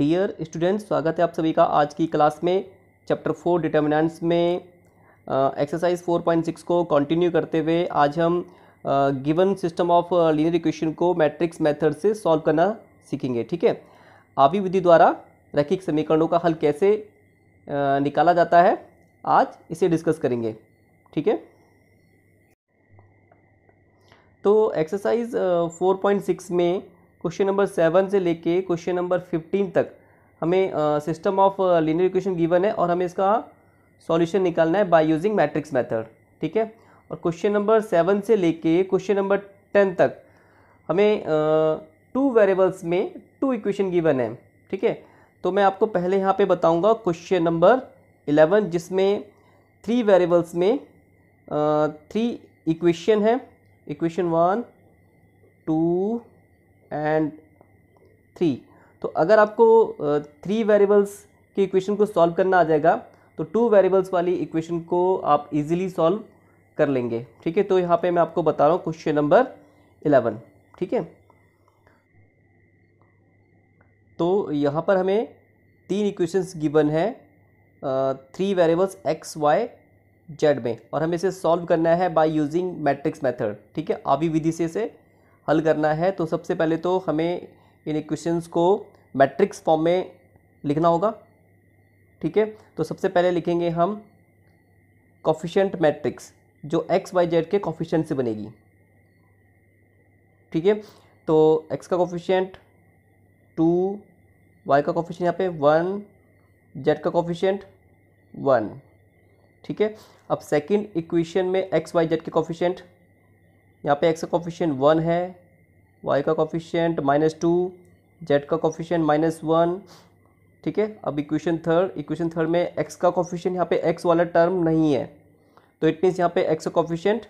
dear students स्वागत है आप सभी का आज की क्लास में चैप्टर फोर डिटर्मिनेंट्स में एक्सरसाइज फोर पॉइंट सिक्स को कंटिन्यू करते हुए आज हम given system of linear equation को मैट्रिक्स मेथड से सॉल्व करना सीखेंगे ठीक है आवी विधि द्वारा रैखिक समीकरणों का हल कैसे आ, निकाला जाता है आज इसे डिस्कस करेंगे ठीक है तो एक्सरसाइज फोर पॉइंट सिक्स में क्वेश्चन नंबर सेवन से लेके क्वेश्चन नंबर फिफ्टीन तक हमें system of linear equation given है और हमें इसका सॉल्यूशन निकालना है बाय यूजिंग मैट्रिक्स मेथड ठीक है और क्वेश्चन नंबर सेवन से लेके क्वेश्चन नंबर टेन तक हमें टू uh, वेरिएबल्स में टू इक्वेशन गिवन है ठीक है तो मैं आपको पहले यहाँ पे बताऊँगा क्वेश्चन नंबर इलेवन जिसमें थ्री वेरिएबल्स में थ्री uh, इक्वेशन है equation one two and three तो अगर आपको थ्री वेरिएबल्स की इक्वेशन को सॉल्व करना आ जाएगा तो टू वेरिएबल्स वाली इक्वेशन को आप इजीली सॉल्व कर लेंगे ठीक है तो यहाँ पे मैं आपको बता रहा हूँ क्वेश्चन नंबर इलेवन ठीक है तो यहाँ पर हमें तीन इक्वेशंस गिवन है three variables x y z में और हमें इसे सॉल्व करना है बाय यूजिंग मैट्रिक्स मेथड ठीक है आवी विधि से इसे हल करना है तो सबसे पहले तो हमें इन इक्वेशंस को मैट्रिक्स फॉर्म में लिखना होगा ठीक है तो सबसे पहले लिखेंगे हम कॉफिशेंट मैट्रिक्स जो एक्स वाई जेड के कॉफिशेंट से बनेगी ठीक है तो एक्स का कॉफिशेंट टू वाई का कॉफिशेंट यहाँ पे वन जेड का कॉफिशेंट वन ठीक है अब सेकंड इक्वेशन में एक्स वाई जेड के कॉफिशेंट यहाँ पे एक्स का कॉफिशेंट वन है वाई का कॉफिशियंट माइनस टू जेड का कॉफिशियंट माइनस वन ठीक है अब इक्वेशन थर्ड इक्वेशन थर्ड में एक्स का कॉफिशियंट यहाँ पे एक्स वाला टर्म नहीं है तो इट मीन्स यहाँ पे एक्स का कॉफिशियंट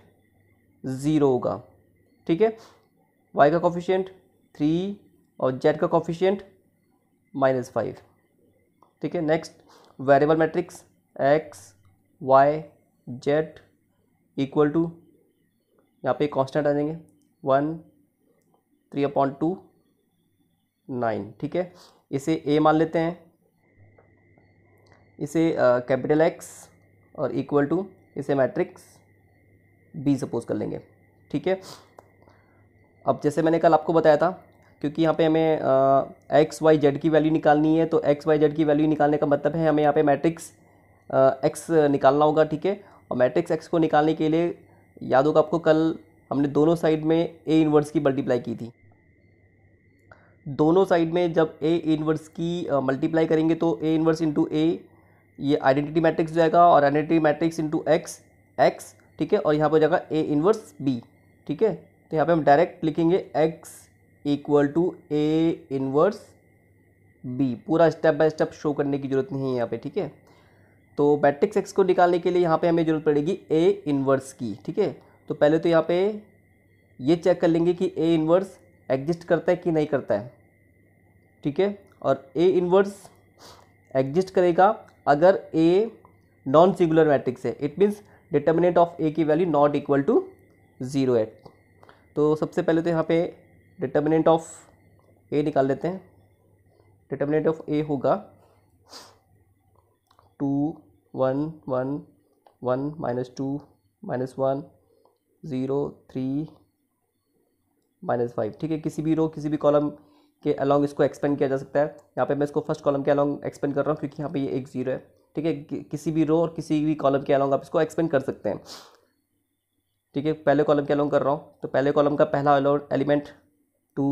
ज़ीरो होगा ठीक है वाई का कॉफिशियंट थ्री और जेड का कॉफिशियंट माइनस फाइव ठीक है next variable matrix x y z equal to यहाँ पे कांस्टेंट आ जाएंगे one three upon two nine ठीक है इसे ए मान लेते हैं इसे कैपिटल एक्स और इक्वल टू इसे मैट्रिक्स बी सपोज कर लेंगे ठीक है अब जैसे मैंने कल आपको बताया था क्योंकि यहाँ पे हमें एक्स वाई जेड की वैल्यू निकालनी है तो एक्स वाई जेड की वैल्यू निकालने का मतलब है हमें यहाँ पे मैट्रिक्स एक्स निकालना होगा ठीक है और मैट्रिक्स एक्स को निकालने के लिए याद होगा आपको कल हमने दोनों साइड में ए इन्वर्स की मल्टीप्लाई की थी दोनों साइड में जब ए इन्वर्स की मल्टीप्लाई करेंगे तो ए इन्वर्स इंटू ए ये आइडेंटिटी मैट्रिक्स जाएगा और identity matrix into X X ठीक है और यहाँ पर जाएगा ए इन्वर्स बी ठीक है तो यहाँ पे हम डायरेक्ट लिखेंगे X equal to A inverse B पूरा स्टेप बाय स्टेप शो करने की ज़रूरत नहीं है यहाँ पे ठीक है तो मैट्रिक्स एक्स को निकालने के लिए यहाँ पे हमें ज़रूरत पड़ेगी ए इन्वर्स की ठीक है तो पहले तो यहाँ पे ये चेक कर लेंगे कि ए इन्वर्स एग्जिस्ट करता है कि नहीं करता है ठीक है और ए इन्वर्स एग्जिस्ट करेगा अगर ए नॉन सिंगुलर मैट्रिक्स है it means determinant of A की वैल्यू नॉट इक्वल टू ज़ीरो है तो सबसे पहले तो यहाँ पे डिटर्मिनेंट ऑफ ए निकाल लेते हैं डिटर्मिनेंट ऑफ ए होगा two one one one minus two minus one zero three minus five ठीक है किसी भी रो किसी भी कॉलम के अलॉन्ग इसको एक्सपेंड किया जा सकता है यहाँ पे मैं इसको फर्स्ट कॉलम के अलॉन्ग एक्सपेंड कर रहा हूँ क्योंकि यहाँ पे ये एक ज़ीरो है ठीक है कि, किसी भी रो और किसी भी कॉलम के अलॉन्ग आप इसको एक्सपेंड कर सकते हैं ठीक है पहले कॉलम के अलॉन्ग कर रहा हूँ तो पहले कॉलम का पहला एलिमेंट टू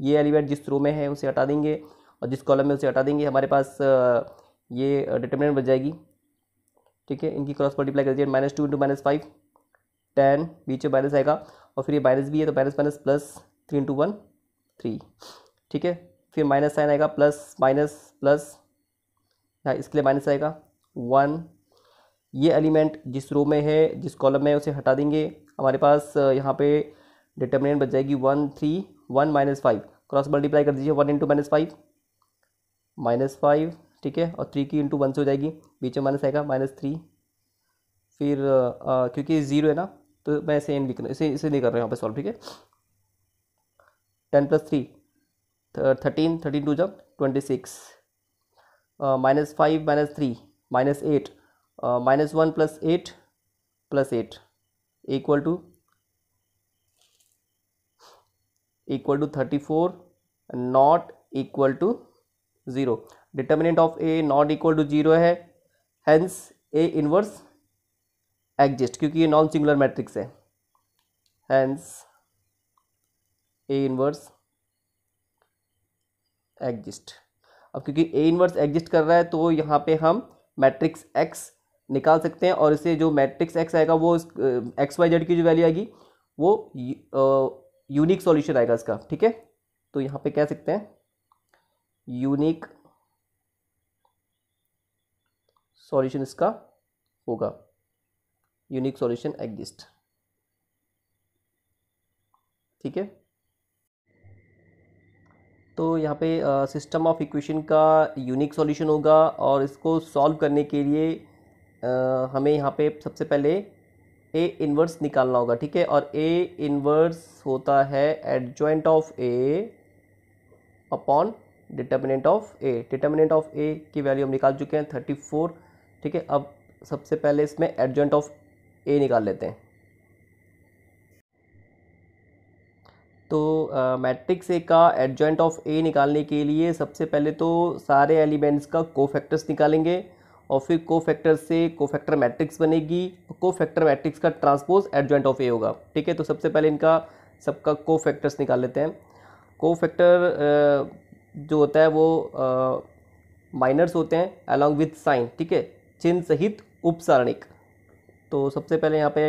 ये एलिमेंट जिस रो में है उसे हटा देंगे और जिस कॉलम में उसे हटा देंगे हमारे पास ये डिटर्मिनेंट बच जाएगी ठीक है इनकी क्रॉस मल्टीप्लाई कर दीजिए minus two into minus five ten बीच में माइनस आएगा और फिर ये माइनस भी है तो minus minus plus three into one three ठीक है फिर माइनस साइन आएगा प्लस माइनस प्लस यहाँ इसके लिए माइनस आएगा वन ये एलिमेंट जिस रो में है जिस कॉलम में है उसे हटा देंगे हमारे पास यहाँ पे डिटर्मिनेंट बच जाएगी one three one minus five cross multiply कर दीजिए one into minus five minus five ठीक है और थ्री की इंटू वन से हो जाएगी बीच में माइनस आएगा माइनस थ्री फिर आ, क्योंकि ज़ीरो है ना तो मैं ऐसे एन लिख रहा इसे इसे नहीं कर रहा यहाँ पे सॉल्व ठीक है ten plus three thirteen thirteen two जब twenty six minus five minus three minus eight minus one plus eight plus eight equal to equal to thirty four not equal to zero determinant of A not equal to zero है hence A inverse exist क्योंकि ये non singular matrix है hence A inverse exist अब क्योंकि ए inverse exist कर रहा है तो यहाँ पे हम मैट्रिक्स एक्स निकाल सकते हैं और इसे जो मैट्रिक्स एक्स आएगा वो एक्स वाई जेड की जो वैल्यू आएगी वो यूनिक सॉल्यूशन आएगा इसका ठीक है तो यहाँ पे कह सकते हैं यूनिक सॉल्यूशन इसका होगा यूनिक सॉल्यूशन एग्जिस्ट ठीक है तो यहाँ पे सिस्टम ऑफ इक्वेशन का यूनिक सॉल्यूशन होगा और इसको सॉल्व करने के लिए आ, हमें यहाँ पे सबसे पहले ए इन्वर्स निकालना होगा ठीक है और ए इन्वर्स होता है adjoint of A upon determinant of A determinant of A की वैल्यू हम निकाल चुके हैं थर्टी फोर ठीक है अब सबसे पहले इसमें एडजॉइंट ऑफ ए निकाल लेते हैं तो मैट्रिक्स ए का एडजॉइंट ऑफ ए निकालने के लिए सबसे पहले तो सारे एलिमेंट्स का कोफैक्टर्स निकालेंगे और फिर कोफैक्टर से कोफैक्टर मैट्रिक्स बनेगी कोफैक्टर मैट्रिक्स का ट्रांसपोज एडजॉइंट ऑफ ए होगा ठीक है तो सबसे पहले इनका सबका कोफैक्टर्स निकाल लेते हैं कोफैक्टर जो होता है वो माइनर्स होते हैं अलॉन्ग विथ साइन ठीक है चिन्ह सहित उपसारणिक तो सबसे पहले यहाँ पे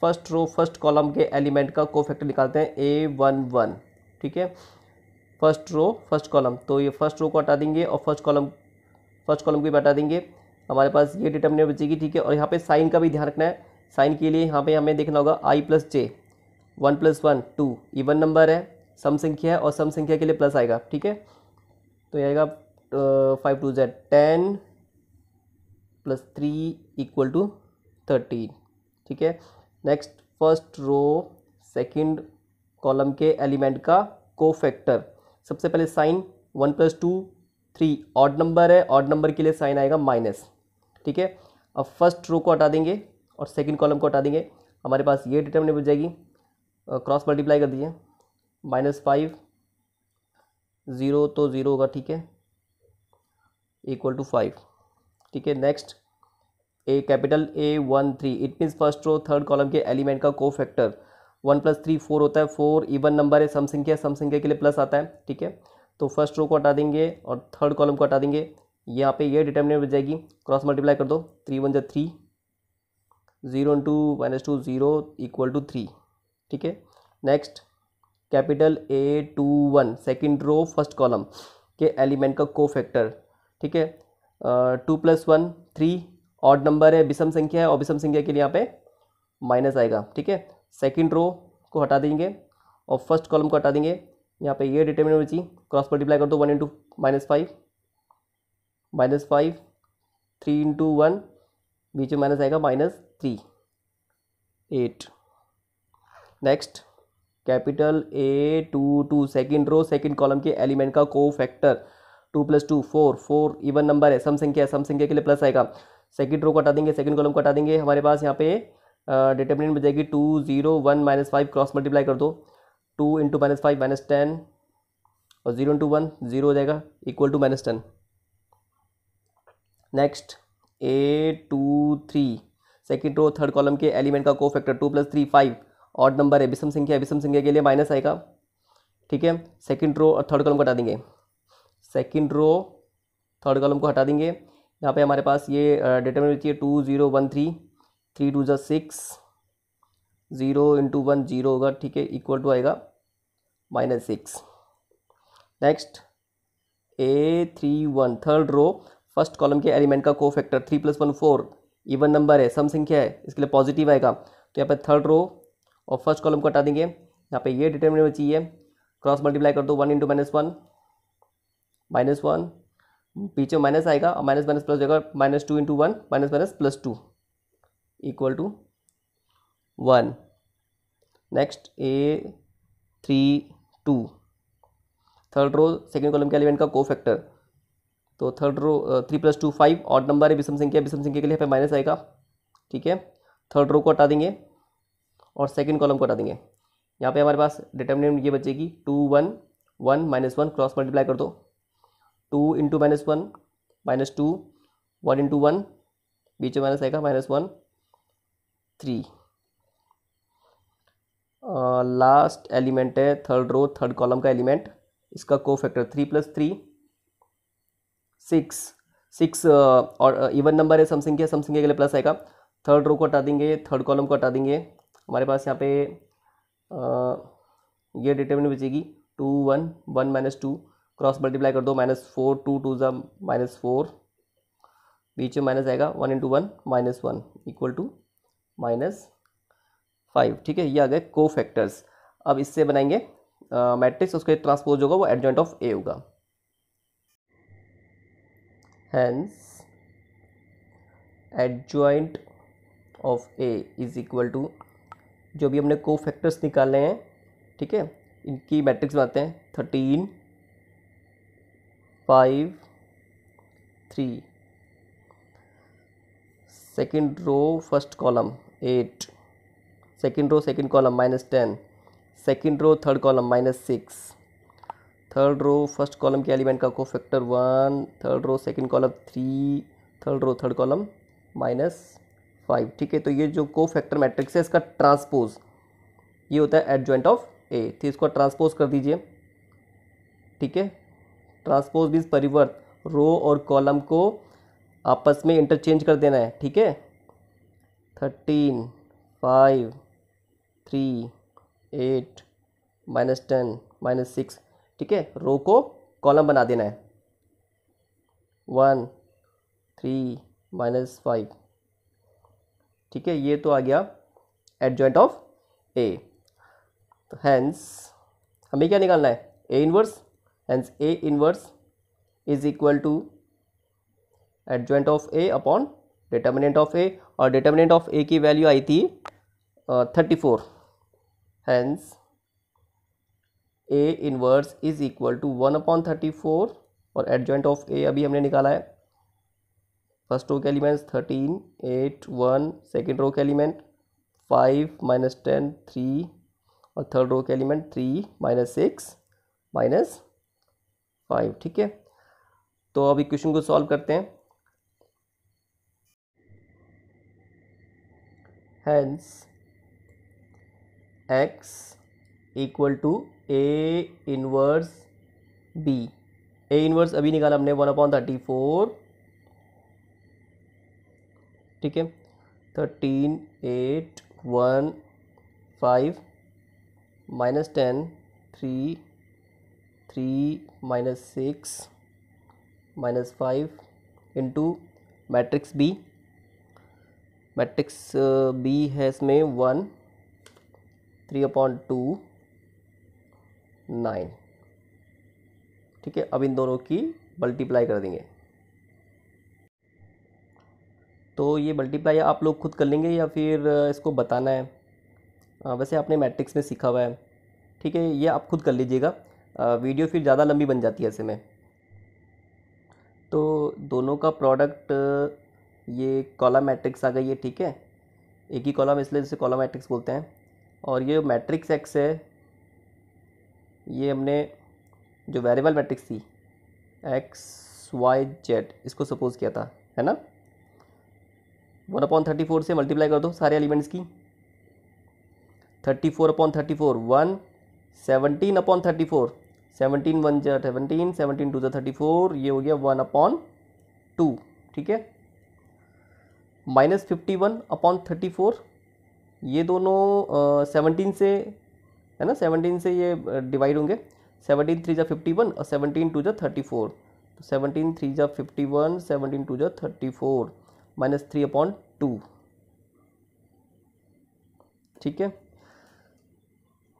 फर्स्ट रो फर्स्ट कॉलम के एलिमेंट का कोफैक्टर निकालते हैं ए वन वन ठीक है फर्स्ट रो फर्स्ट कॉलम तो ये फर्स्ट रो को हटा देंगे और फर्स्ट कॉलम फर्स्ट कॉलम को भी हटा देंगे हमारे पास ये नहीं बचेगी ठीक है और यहाँ पे साइन का भी ध्यान रखना है साइन के लिए यहाँ पे हमें देखना होगा i plus j one plus one two even number है सम संख्या है और सम संख्या के लिए प्लस आएगा ठीक है तो ये आएगा फाइव टू जेड ten plus three equal to thirteen ठीक है next first row second column के एलिमेंट का कोफैक्टर सबसे पहले sign one plus two three odd number है ऑड नंबर के लिए साइन आएगा माइनस ठीक है अब फर्स्ट रो को हटा देंगे और सेकंड कॉलम को हटा देंगे हमारे पास ये डिटर्मिनेट बच जाएगी क्रॉस uh, मल्टीप्लाई कर दीजिए माइनस फाइव ज़ीरो तो ज़ीरो होगा ठीक है इक्वल टू फाइव ठीक है next A capital A one three it means first row third column के एलिमेंट का cofactor one plus three four होता है फोर इवन नंबर है सम संख्या सम संख्या के लिए प्लस आता है ठीक है तो फर्स्ट रो को हटा देंगे और थर्ड कॉलम को हटा देंगे यहाँ पे ये डिटर्मिनेंट बच जाएगी क्रॉस मल्टीप्लाई कर दो थ्री वन जो three zero two minus two zero equal to three ठीक है next capital A two one second row first column के एलिमेंट का को फैक्टर ठीक है two plus one three odd number है विषम संख्या है और विषम संख्या के लिए यहाँ पे माइनस आएगा ठीक है सेकेंड रो को हटा देंगे और फर्स्ट कॉलम को हटा देंगे यहाँ पे ये डिटर्मिनेंट बची क्रॉस मल्टीप्लाई कर दो one into minus five minus five three into one बीच में माइनस आएगा minus three eight next capital A two two second row second column के एलिमेंट का cofactor two plus two four four even number है सम संख्या है सम संख्या के लिए प्लस आएगा सेकेंड रो को हटा देंगे सेकेंड कॉलम को हटा देंगे हमारे पास यहाँ पे डिटर्मिनेंट बच जाएगी two zero one minus five cross multiply कर दो two into minus five minus ten और जीरो इंटू वन जीरो हो जाएगा equal to minus ten next A two three second row third column के एलिमेंट का cofactor two plus three five odd number है विषम संख्या विषम संख्या के लिए माइनस आएगा ठीक है सेकेंड रो और थर्ड कॉलम कटा देंगे सेकेंड रो थर्ड कॉलम को हटा देंगे यहाँ पे हमारे पास ये डेटा में चाहिए two zero one three three two ज़ा six zero into one zero होगा ठीक है इक्वल टू आएगा minus six next A three one third row first column के एलिमेंट का cofactor three plus one four even number है सम संख्या है इसके लिए पॉजिटिव आएगा तो यहाँ पर थर्ड रो और फर्स्ट कॉलम को हटा देंगे यहाँ पे ये डिटर्मिनेंट चाहिए क्रॉस मल्टीप्लाई कर दो one into minus one minus one पीछे माइनस आएगा और माइनस माइनस प्लस जाएगा minus two into one minus minus plus two equal to one next A three two third row second column के element का cofactor तो third row three plus two five odd number है विषम संख्या विषम संख्या के लिए पे माइनस आएगा ठीक है थर्ड रो को हटा देंगे और सेकेंड कॉलम को हटा देंगे यहाँ पे हमारे पास डिटर्मिनेंट ये बचेगी two one one minus one cross multiply कर दो two into minus one minus two one into one बीच में माइनस आएगा minus one three last element है थर्ड रो थर्ड कॉलम का एलिमेंट इसका cofactor three plus three six six और even number है समसिंग के समथिंग के लिए प्लस आएगा थर्ड रो को हटा देंगे थर्ड कॉलम को हटा देंगे हमारे पास यहाँ पे आ, ये डिटरमिनेंट बचेगी two one one minus two cross multiply कर दो माइनस फोर टू टू जम माइनस फोर बीच में माइनस आएगा one into one minus one equal to minus five ठीक है ये आ गए को फैक्टर्स अब इससे बनाएंगे मैट्रिक्स उसके ट्रांसपोज होगा वो एडजॉइंट ऑफ ए होगा hence adjoint of A is equal to जो भी हमने को फैक्टर्स निकाले हैं ठीक है इनकी मैट्रिक्स बनाते हैं thirteen five three second row first column eight second row second column minus ten second row third column minus six third row first column के एलिमेंट का cofactor one third row second column three third row third column minus five ठीक है तो ये जो को factor matrix है इसका ट्रांसपोज ये होता है एडजॉइंट ऑफ ए तो इसको ट्रांसपोज कर दीजिए ठीक है ट्रांसपोज बीज परिवर्त रो और कॉलम को आपस में इंटरचेंज कर देना है ठीक है thirteen five three eight minus ten minus six ठीक है रो को कॉलम बना देना है वन थ्री माइनस फाइव ठीक है ये तो आ गया एडजॉइंट ऑफ ए तो हैंस हमें क्या निकालना है A inverse Uh, hence a inverse is equal to adjoint of A upon determinant of A और डिटर्मिनेंट ऑफ ए की वैल्यू आई थी thirty four hence A inverse is equal to one upon thirty four और adjoint of A अभी हमने निकाला है first row के elements thirteen eight one second row के element five minus ten three और थर्ड रो के element three minus six minus five ठीक है तो अब इक्वेशन को सॉल्व करते हैं hence X equal to A inverse B A inverse अभी निकाला हमने वन अपॉन थर्टी फोर ठीक है thirteen eight one five minus ten three three minus six minus five into matrix B matrix B है इसमें one three upon two nine ठीक है अब इन दोनों की मल्टीप्लाई कर देंगे तो ये मल्टीप्लाई आप लोग खुद कर लेंगे या फिर इसको बताना है वैसे आपने मैट्रिक्स में सीखा हुआ है ठीक है ये आप खुद कर लीजिएगा वीडियो फिर ज़्यादा लंबी बन जाती है ऐसे में तो दोनों का प्रोडक्ट ये कॉला मैट्रिक्स आ गई है ठीक है एक ही कॉलम इसलिए जिसे कॉला मैट्रिक्स बोलते हैं और ये मैट्रिक्स एक्स है ये हमने जो वेरिएबल मैट्रिक्स थी एक्स वाई जेड इसको सपोज़ किया था है ना वन अपॉन थर्टी फोर से मल्टीप्लाई कर दो सारे एलिमेंट्स की thirty four upon thirty four one seventeen upon thirty four seventeen one जो सेवनटीन सेवनटीन टू जो थर्टी फोर ये हो गया वन अपॉन टू ठीक है minus fifty one upon thirty four ये दोनों सेवनटीन से है ना सेवनटीन से ये डिवाइड होंगे सेवनटीन थ्री जा फिफ्टी वन और सेवनटीन टू जो थर्टी फोर तो सेवनटीन थ्री जा फिफ्टी वन सेवनटीन टू जो thirty four minus three upon two ठीक है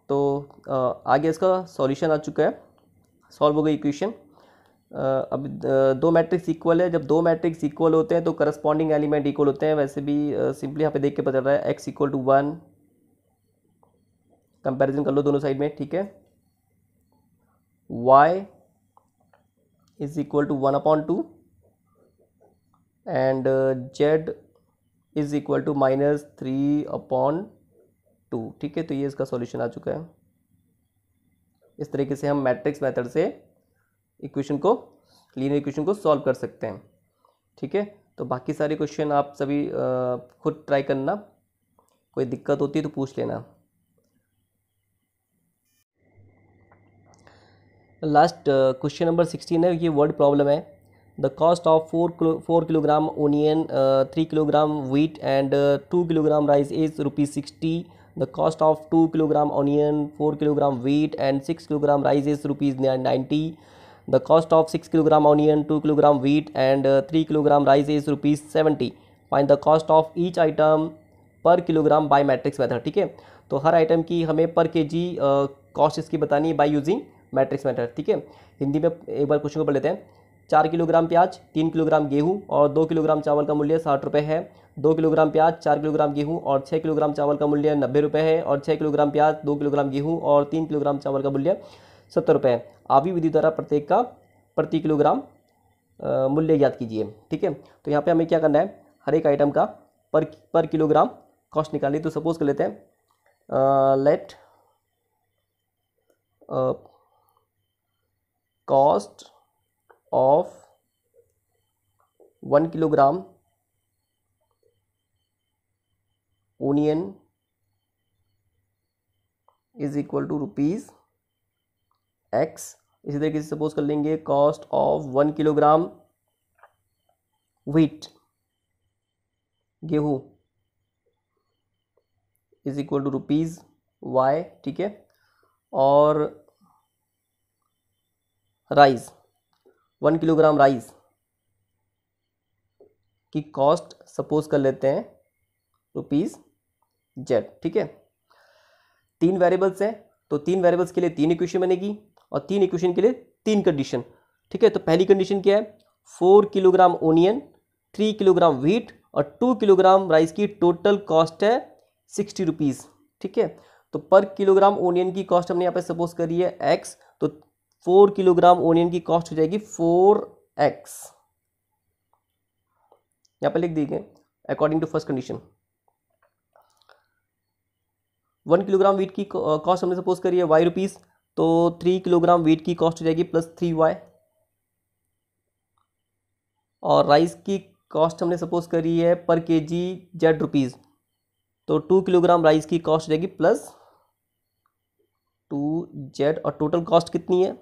तो आगे इसका सॉल्यूशन आ चुका है सॉल्व हो गई इक्वेशन अब दो मैट्रिक्स इक्वल है जब दो मैट्रिक्स इक्वल होते हैं तो करस्पॉन्डिंग एलिमेंट इक्वल होते हैं वैसे भी सिंपली यहाँ पे देख के पता चल रहा है x equal to one comparison कर लो दोनों साइड में ठीक है y is equal to one upon two and z is equal to minus three upon two ठीक है तो ये इसका सॉल्यूशन आ चुका है इस तरीके से हम मैट्रिक्स मेथड से इक्वेशन को लीनियर इक्वेशन को सॉल्व कर सकते हैं ठीक है तो बाकी सारे क्वेश्चन आप सभी खुद ट्राई करना कोई दिक्कत होती है तो पूछ लेना लास्ट क्वेश्चन नंबर सिक्सटीन है ये वर्ड प्रॉब्लम है the cost of four kilo four kilogram onion three kilogram wheat and two kilogram rice is rupees sixty the cost of two kilogram onion four kilogram wheat and six kilogram rice is rupees ninety the cost of six kilogram onion two kilogram wheat and three kilogram rice is rupees seventy find the cost of each item per kilogram by matrix method ठीक है तो हर item की हमें पर K जी cost इसकी बतानी है by using matrix method ठीक है हिंदी में एक बार क्वेश्चन को पढ़ लेते हैं चार किलोग्राम प्याज तीन किलोग्राम गेहूँ और दो किलोग्राम चावल का मूल्य साठ रुपये है दो किलोग्राम प्याज चार किलोग्राम गेहूँ और छः किलोग्राम चावल का मूल्य नब्बे रुपये है और छः किलोग्राम प्याज दो किलोग्राम गेहूँ और तीन किलोग्राम चावल का मूल्य सत्तर रुपये है आवी विधि द्वारा प्रत्येक का प्रति किलोग्राम मूल्य ज्ञात कीजिए ठीक है तो यहाँ पर हमें क्या करना है हर एक आइटम का पर पर किलोग्राम कॉस्ट निकालनी तो सपोज कर लेते हैं let cost of one kilogram onion is equal to rupees x इसी तरीके से सपोज कर लेंगे cost of one kilogram wheat गेहूं is equal to rupees y ठीक है और राइस वन किलोग्राम राइस की कॉस्ट सपोज कर लेते हैं रुपीज़ जेड ठीक है तीन वेरिएबल्स हैं तो तीन वेरिएबल्स के लिए तीन इक्वेशन बनेगी और तीन इक्वेशन के लिए तीन कंडीशन ठीक है तो पहली कंडीशन क्या है four kilogram onion three kilogram wheat और टू किलोग्राम राइस की टोटल कॉस्ट है सिक्सटी रुपीज़ ठीक है तो पर किलोग्राम ओनियन की कॉस्ट हमने यहाँ पे सपोज करी है एक्स तो फोर किलोग्राम ओनियन की कॉस्ट हो जाएगी फोर एक्स यहाँ पर लिख दी according to first condition one kilogram wheat की कॉस्ट हमने सपोज करी है वाई रुपीज़ तो थ्री किलोग्राम वीट की कॉस्ट हो जाएगी प्लस थ्री वाई और राइस की कॉस्ट हमने सपोज करी है per K G z rupees तो टू किलोग्राम राइस की कॉस्ट हो जाएगी प्लस टू जेड और टोटल कॉस्ट कितनी है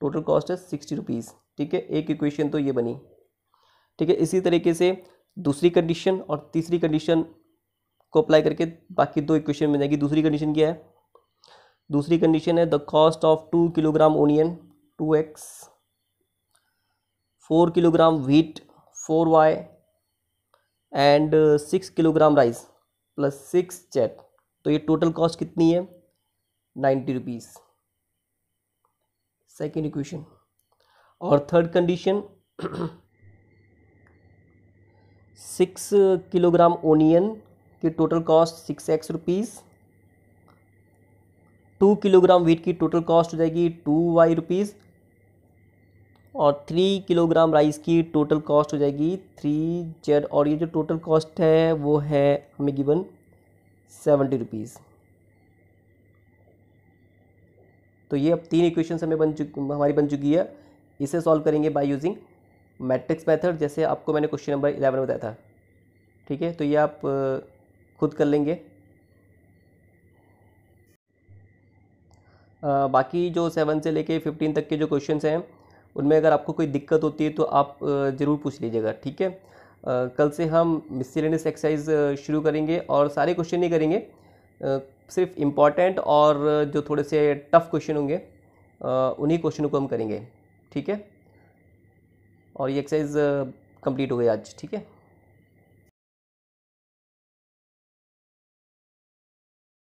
टोटल कॉस्ट है सिक्सटी रुपीज़ ठीक है एक इक्वेशन तो ये बनी ठीक है इसी तरीके से दूसरी कंडीशन और तीसरी कंडीशन को अप्लाई करके बाकी दो इक्वेशन बन जाएगी दूसरी कंडीशन क्या है दूसरी कंडीशन है the cost of two kilogram onion two x four kilogram wheat four y and six kilogram rice plus six z तो ये टोटल कॉस्ट कितनी है नाइन्टी रुपीज़ सेकेंड इक्वेशन और third condition six kilogram onion की total cost six x rupees two kilogram wheat की total cost हो जाएगी two y rupees और थ्री किलोग्राम राइस की टोटल कॉस्ट हो जाएगी थ्री जेड और ये जो टोटल कॉस्ट है वो है हमें गिवन सेवेंटी रुपीज़ तो ये अब तीन इक्वेशन हमें बन चुकी हमारी बन चुकी है इसे सॉल्व करेंगे बाय यूजिंग मैट्रिक्स मेथड जैसे आपको मैंने क्वेश्चन नंबर इलेवन बताया था ठीक है तो ये आप खुद कर लेंगे आ, बाकी जो सेवन से लेके फिफ्टीन तक के जो क्वेश्चंस हैं उनमें अगर आपको कोई दिक्कत होती है तो आप ज़रूर पूछ लीजिएगा ठीक है कल से हम मिसलेनियस एक्सरसाइज शुरू करेंगे और सारे क्वेश्चन ही करेंगे आ, सिर्फ इम्पॉर्टेंट और जो थोड़े से टफ़ क्वेश्चन होंगे उन्हीं क्वेश्चनों को हम करेंगे ठीक है और ये एक्सरसाइज कंप्लीट हो गई आज ठीक है